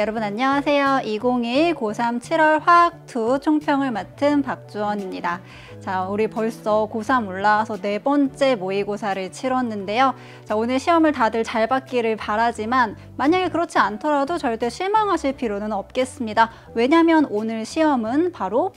여러분 안녕하세요. 2021 고3 7월 화학2 총평을 맡은 박주원입니다. 자, 우리 벌써 고3 올라와서 네 번째 모의고사를 치렀는데요. 자, 오늘 시험을 다들 잘 받기를 바라지만 만약에 그렇지 않더라도 절대 실망하실 필요는 없겠습니다. 왜냐면 오늘 시험은 바로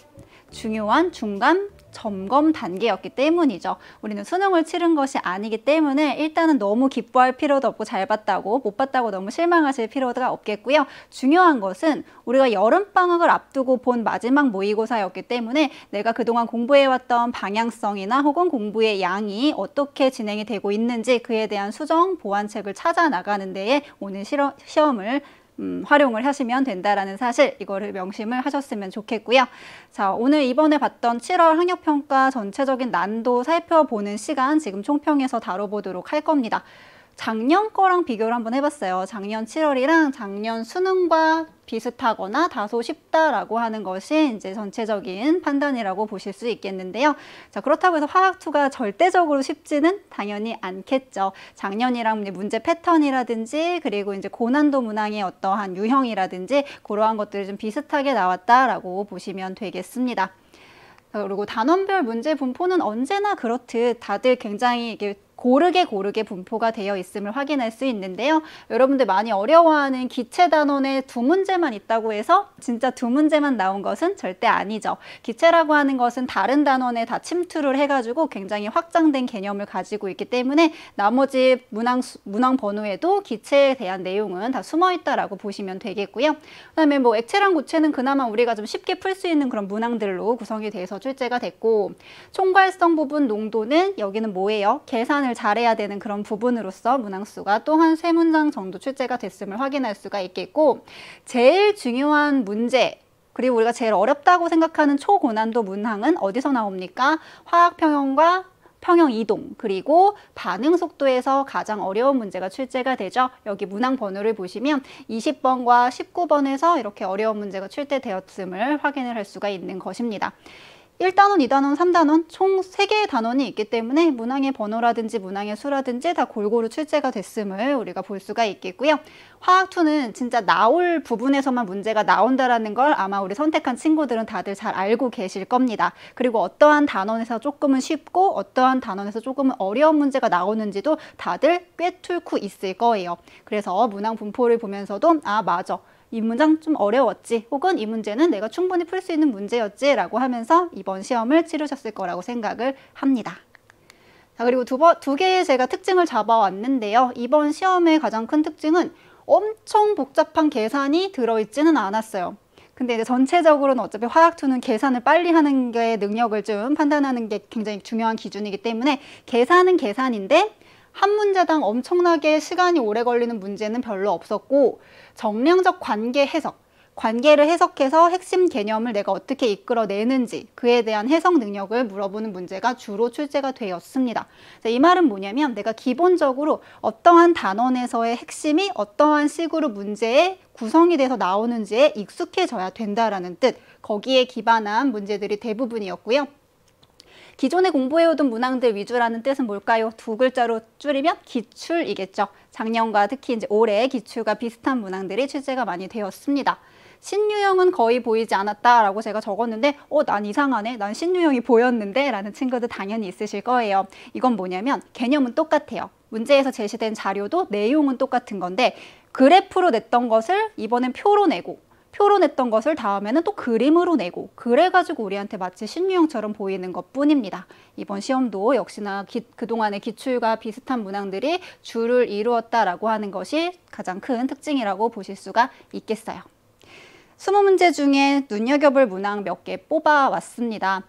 중요한 중간 점검 단계였기 때문이죠. 우리는 수능을 치른 것이 아니기 때문에 일단은 너무 기뻐할 필요도 없고 잘 봤다고 못 봤다고 너무 실망하실 필요가 없겠고요. 중요한 것은 우리가 여름방학을 앞두고 본 마지막 모의고사였기 때문에 내가 그동안 공부해왔던 방향성이나 혹은 공부의 양이 어떻게 진행이 되고 있는지 그에 대한 수정 보완책을 찾아 나가는 데에 오늘 실험, 시험을 음, 활용을 하시면 된다라는 사실 이거를 명심을 하셨으면 좋겠고요. 자 오늘 이번에 봤던 7월 학력평가 전체적인 난도 살펴보는 시간 지금 총평에서 다뤄보도록 할 겁니다. 작년 거랑 비교를 한번 해봤어요. 작년 7월이랑 작년 수능과 비슷하거나 다소 쉽다라고 하는 것이 이제 전체적인 판단이라고 보실 수 있겠는데요. 자, 그렇다고 해서 화학2가 절대적으로 쉽지는 당연히 않겠죠. 작년이랑 문제 패턴이라든지 그리고 이제 고난도 문항의 어떠한 유형이라든지 그러한 것들이 좀 비슷하게 나왔다라고 보시면 되겠습니다. 그리고 단원별 문제 분포는 언제나 그렇듯 다들 굉장히 이게 고르게 고르게 분포가 되어 있음을 확인할 수 있는데요. 여러분들 많이 어려워하는 기체 단원에 두 문제만 있다고 해서 진짜 두 문제만 나온 것은 절대 아니죠. 기체라고 하는 것은 다른 단원에 다 침투를 해가지고 굉장히 확장된 개념을 가지고 있기 때문에 나머지 문항, 문항 번호에도 기체에 대한 내용은 다 숨어있다라고 보시면 되겠고요. 그 다음에 뭐 액체랑 고체는 그나마 우리가 좀 쉽게 풀 수 있는 그런 문항들로 구성이 돼서 출제가 됐고 총괄성 부분 농도는 여기는 뭐예요? 계산을 구분을 잘해야 되는 그런 부분으로서 문항수가 또한 세 문장 정도 출제가 됐음을 확인할 수가 있겠고 제일 중요한 문제 그리고 우리가 제일 어렵다고 생각하는 초고난도 문항은 어디서 나옵니까? 화학평형과 평형 이동 그리고 반응 속도에서 가장 어려운 문제가 출제가 되죠. 여기 문항 번호를 보시면 20번과 19번에서 이렇게 어려운 문제가 출제되었음을 확인을 할 수가 있는 것입니다. 1단원, 2단원, 3단원 총 3개의 단원이 있기 때문에 문항의 번호라든지 문항의 수라든지 다 골고루 출제가 됐음을 우리가 볼 수가 있겠고요. 화학2는 진짜 나올 부분에서만 문제가 나온다라는 걸 아마 우리 선택한 친구들은 다들 잘 알고 계실 겁니다. 그리고 어떠한 단원에서 조금은 쉽고 어떠한 단원에서 조금은 어려운 문제가 나오는지도 다들 꿰 뚫고 있을 거예요. 그래서 문항 분포를 보면서도 아 맞아 이 문장 좀 어려웠지 혹은 이 문제는 내가 충분히 풀 수 있는 문제였지 라고 하면서 이번 시험을 치르셨을 거라고 생각을 합니다. 자 그리고 두, 번, 두 개의 제가 특징을 잡아왔는데요. 이번 시험의 가장 큰 특징은 엄청 복잡한 계산이 들어있지는 않았어요. 근데 이제 전체적으로는 어차피 화학투는 계산을 빨리 하는 게 능력을 좀 판단하는 게 굉장히 중요한 기준이기 때문에 계산은 계산인데 한 문제당 엄청나게 시간이 오래 걸리는 문제는 별로 없었고 정량적 관계 해석, 관계를 해석해서 핵심 개념을 내가 어떻게 이끌어내는지 그에 대한 해석 능력을 물어보는 문제가 주로 출제가 되었습니다. 이 말은 뭐냐면 내가 기본적으로 어떠한 단원에서의 핵심이 어떠한 식으로 문제의 구성이 돼서 나오는지에 익숙해져야 된다라는 뜻 거기에 기반한 문제들이 대부분이었고요. 기존에 공부해오던 문항들 위주라는 뜻은 뭘까요? 두 글자로 줄이면 기출이겠죠. 작년과 특히 이제 올해 기출과 비슷한 문항들이 출제가 많이 되었습니다. 신유형은 거의 보이지 않았다라고 제가 적었는데 어 난 이상하네 난 신유형이 보였는데 라는 친구도 당연히 있으실 거예요 이건 뭐냐면 개념은 똑같아요 문제에서 제시된 자료도 내용은 똑같은 건데 그래프로 냈던 것을 이번엔 표로 내고 표로 냈던 것을 다음에는 또 그림으로 내고 그래가지고 우리한테 마치 신유형처럼 보이는 것뿐입니다. 이번 시험도 역시나 기, 그동안의 기출과 비슷한 문항들이 줄을 이루었다라고 하는 것이 가장 큰 특징이라고 보실 수가 있겠어요. 20문제 중에 눈여겨볼 문항 몇 개 뽑아왔습니다.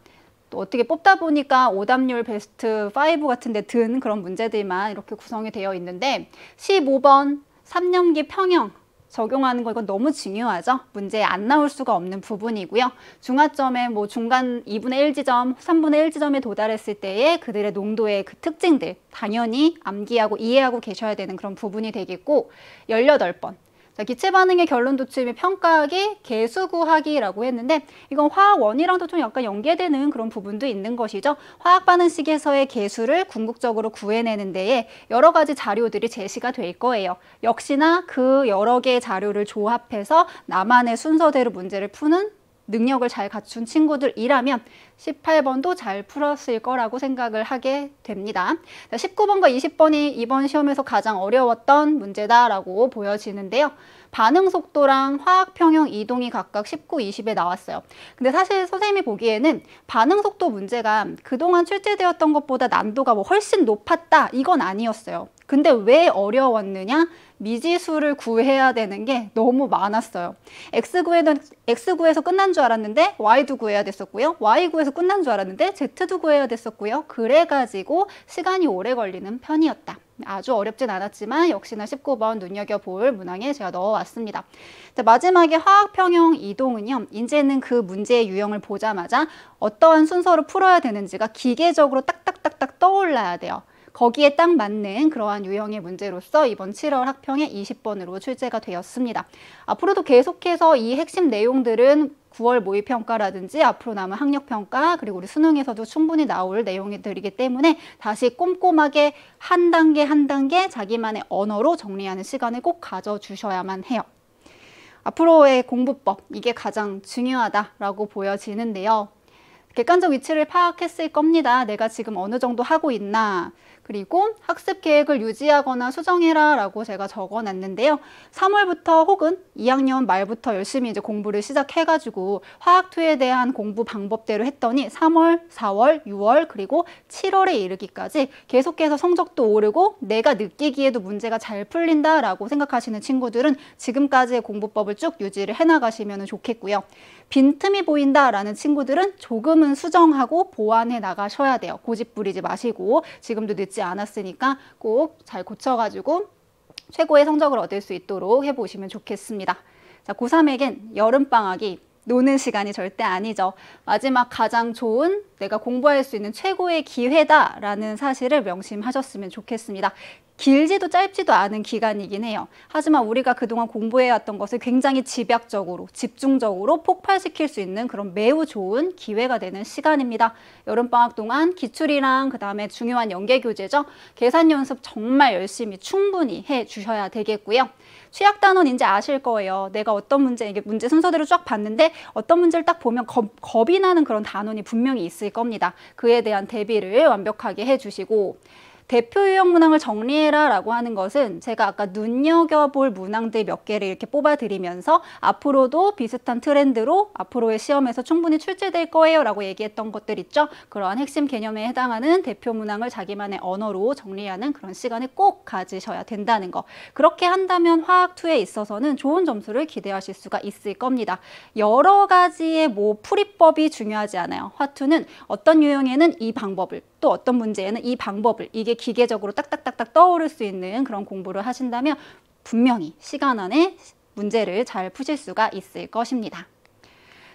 또 어떻게 뽑다 보니까 오답률 베스트 5 같은 데 든 그런 문제들만 이렇게 구성이 되어 있는데 15번 3년기 평형 적용하는 거 이건 너무 중요하죠. 문제 에안 나올 수가 없는 부분이고요. 중화점의 뭐 중간 2분의 1 지점, 3분의 1 지점에 도달했을 때의 그들의 농도의 그 특징들 당연히 암기하고 이해하고 계셔야 되는 그런 부분이 되겠고 1 8번 자, 기체 반응의 결론 도출및 평가하기, 개수 구하기라고 했는데 이건 화학 원이랑도 좀 약간 연계되는 그런 부분도 있는 것이죠. 화학 반응식에서의 개수를 궁극적으로 구해내는 데에 여러 가지 자료들이 제시가 될 거예요. 역시나 그 여러 개의 자료를 조합해서 나만의 순서대로 문제를 푸는 능력을 잘 갖춘 친구들이라면 18번도 잘 풀었을 거라고 생각을 하게 됩니다. 19번과 20번이 이번 시험에서 가장 어려웠던 문제다라고 보여지는데요. 반응 속도랑 화학 평형 이동이 각각 19, 20에 나왔어요. 근데 사실 선생님이 보기에는 반응 속도 문제가 그동안 출제되었던 것보다 난도가 뭐 훨씬 높았다 이건 아니었어요. 근데 왜 어려웠느냐? 미지수를 구해야 되는 게 너무 많았어요. X구에는, X구에서 끝난 줄 알았는데 Y도 구해야 됐었고요. Y구에서 끝난 줄 알았는데 Z도 구해야 됐었고요. 그래가지고 시간이 오래 걸리는 편이었다. 아주 어렵진 않았지만 역시나 19번 눈여겨볼 문항에 제가 넣어왔습니다. 자, 마지막에 화학평형 이동은요. 이제는 그 문제의 유형을 보자마자 어떠한 순서로 풀어야 되는지가 기계적으로 딱딱딱딱 떠올라야 돼요. 거기에 딱 맞는 그러한 유형의 문제로서 이번 7월 학평에 20번으로 출제가 되었습니다. 앞으로도 계속해서 이 핵심 내용들은 9월 모의평가라든지 앞으로 남은 학력평가 그리고 우리 수능에서도 충분히 나올 내용들이기 때문에 다시 꼼꼼하게 한 단계 한 단계 자기만의 언어로 정리하는 시간을 꼭 가져주셔야만 해요. 앞으로의 공부법 이게 가장 중요하다라고 보여지는데요. 객관적 위치를 파악했을 겁니다. 내가 지금 어느 정도 하고 있나 그리고 학습 계획을 유지하거나 수정해라 라고 제가 적어놨는데요. 3월부터 혹은 2학년 말부터 열심히 이제 공부를 시작해가지고 화학2에 대한 공부 방법대로 했더니 3월, 4월, 6월 그리고 7월에 이르기까지 계속해서 성적도 오르고 내가 느끼기에도 문제가 잘 풀린다 라고 생각하시는 친구들은 지금까지의 공부법을 쭉 유지를 해나가시면 좋겠고요. 빈틈이 보인다 라는 친구들은 조금은 수정하고 보완해 나가셔야 돼요. 고집 부리지 마시고 지금도 늦지 있지 않았으니까 꼭 잘 고쳐가지고 최고의 성적을 얻을 수 있도록 해보시면 좋겠습니다. 자, 고3에겐 여름방학이 노는 시간이 절대 아니죠. 마지막 가장 좋은 내가 공부할 수 있는 최고의 기회다라는 사실을 명심하셨으면 좋겠습니다. 길지도 짧지도 않은 기간이긴 해요. 하지만 우리가 그동안 공부해왔던 것을 굉장히 집약적으로, 집중적으로 폭발시킬 수 있는 그런 매우 좋은 기회가 되는 시간입니다. 여름방학 동안 기출이랑 그 다음에 중요한 연계교재죠. 계산 연습 정말 열심히 충분히 해주셔야 되겠고요. 취약 단원인지 아실 거예요. 내가 어떤 문제, 이게 문제 순서대로 쫙 봤는데 어떤 문제를 딱 보면 겁, 겁이 나는 그런 단원이 분명히 있을 겁니다. 그에 대한 대비를 완벽하게 해주시고 대표 유형 문항을 정리해라라고 하는 것은 제가 아까 눈여겨볼 문항들 몇 개를 이렇게 뽑아드리면서 앞으로도 비슷한 트렌드로 앞으로의 시험에서 충분히 출제될 거예요라고 얘기했던 것들 있죠. 그러한 핵심 개념에 해당하는 대표 문항을 자기만의 언어로 정리하는 그런 시간을 꼭 가지셔야 된다는 거. 그렇게 한다면 화학2에 있어서는 좋은 점수를 기대하실 수가 있을 겁니다. 여러 가지의 뭐 풀이법이 중요하지 않아요. 화투는 어떤 유형에는 이 방법을 또 어떤 문제에는 이 방법을 이게 이게 기계적으로 딱딱딱딱 떠오를 수 있는 그런 공부를 하신다면 분명히 시간 안에 문제를 잘 푸실 수가 있을 것입니다.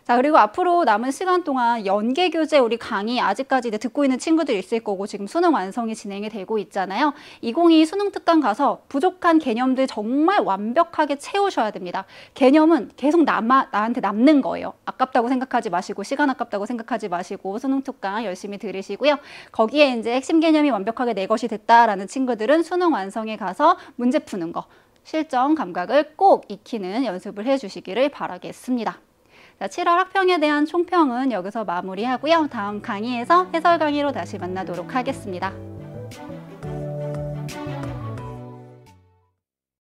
자, 그리고 앞으로 남은 시간 동안 연계 교재 우리 강의 아직까지 듣고 있는 친구들 있을 거고 지금 수능 완성이 진행이 되고 있잖아요. 2 0 2 수능 특강 가서 부족한 개념들 정말 완벽하게 채우셔야 됩니다. 개념은 계속 남아 나한테 남는 거예요. 아깝다고 생각하지 마시고 시간 아깝다고 생각하지 마시고 수능 특강 열심히 들으시고요. 거기에 이제 핵심 개념이 완벽하게 내 것이 됐다라는 친구들은 수능 완성에 가서 문제 푸는 거 실전 감각을 꼭 익히는 연습을 해주시기를 바라겠습니다. 자, 7월 학평에 대한 총평은 여기서 마무리하고요. 다음 강의에서 해설 강의로 다시 만나도록 하겠습니다.